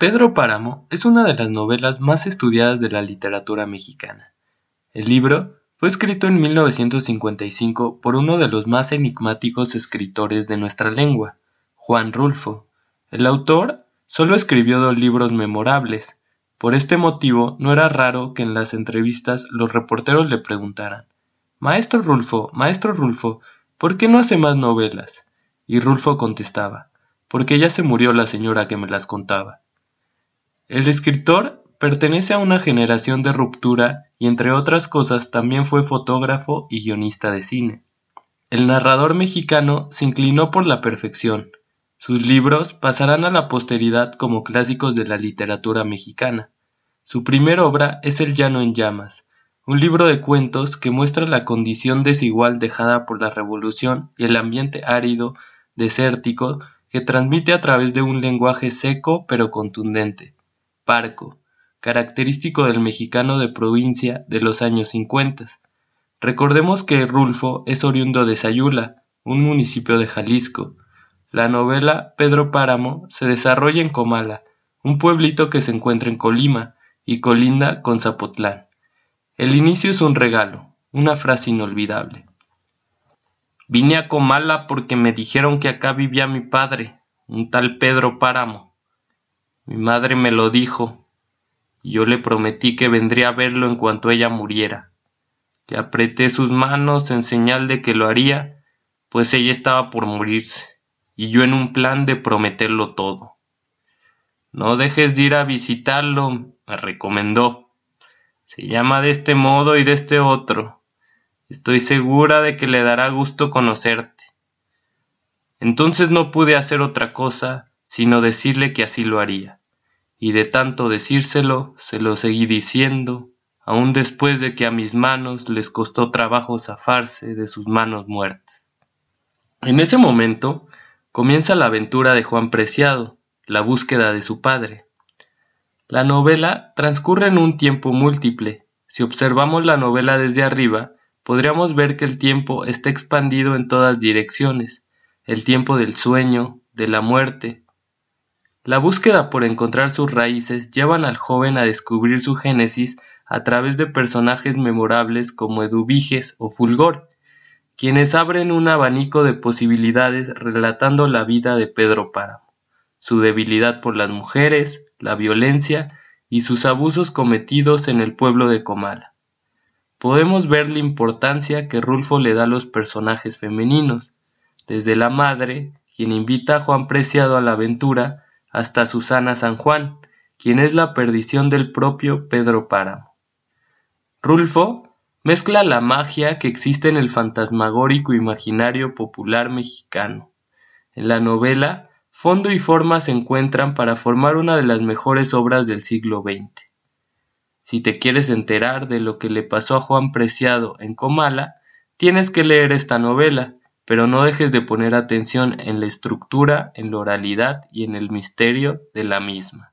Pedro Páramo es una de las novelas más estudiadas de la literatura mexicana. El libro fue escrito en 1955 por uno de los más enigmáticos escritores de nuestra lengua, Juan Rulfo. El autor solo escribió dos libros memorables. Por este motivo, no era raro que en las entrevistas los reporteros le preguntaran, Maestro Rulfo, Maestro Rulfo, ¿por qué no hace más novelas? Y Rulfo contestaba, porque ya se murió la señora que me las contaba. El escritor pertenece a una generación de ruptura y entre otras cosas también fue fotógrafo y guionista de cine. El narrador mexicano se inclinó por la perfección. Sus libros pasarán a la posteridad como clásicos de la literatura mexicana. Su primera obra es El llano en llamas, un libro de cuentos que muestra la condición desigual dejada por la revolución y el ambiente árido, desértico, que transmite a través de un lenguaje seco pero contundente parco, característico del mexicano de provincia de los años cincuentas. Recordemos que Rulfo es oriundo de Sayula, un municipio de Jalisco. La novela Pedro Páramo se desarrolla en Comala, un pueblito que se encuentra en Colima y colinda con Zapotlán. El inicio es un regalo, una frase inolvidable. Vine a Comala porque me dijeron que acá vivía mi padre, un tal Pedro Páramo. Mi madre me lo dijo, y yo le prometí que vendría a verlo en cuanto ella muriera. Le apreté sus manos en señal de que lo haría, pues ella estaba por morirse, y yo en un plan de prometerlo todo. No dejes de ir a visitarlo, me recomendó. Se llama de este modo y de este otro. Estoy segura de que le dará gusto conocerte. Entonces no pude hacer otra cosa sino decirle que así lo haría. Y de tanto decírselo, se lo seguí diciendo, aun después de que a mis manos les costó trabajo zafarse de sus manos muertas. En ese momento comienza la aventura de Juan Preciado, la búsqueda de su padre. La novela transcurre en un tiempo múltiple. Si observamos la novela desde arriba, podríamos ver que el tiempo está expandido en todas direcciones, el tiempo del sueño, de la muerte, la búsqueda por encontrar sus raíces llevan al joven a descubrir su génesis a través de personajes memorables como Edubiges o Fulgor, quienes abren un abanico de posibilidades relatando la vida de Pedro Páramo, su debilidad por las mujeres, la violencia y sus abusos cometidos en el pueblo de Comala. Podemos ver la importancia que Rulfo le da a los personajes femeninos, desde la madre, quien invita a Juan Preciado a la aventura, hasta Susana San Juan, quien es la perdición del propio Pedro Páramo. Rulfo mezcla la magia que existe en el fantasmagórico imaginario popular mexicano. En la novela, fondo y forma se encuentran para formar una de las mejores obras del siglo XX. Si te quieres enterar de lo que le pasó a Juan Preciado en Comala, tienes que leer esta novela, pero no dejes de poner atención en la estructura, en la oralidad y en el misterio de la misma.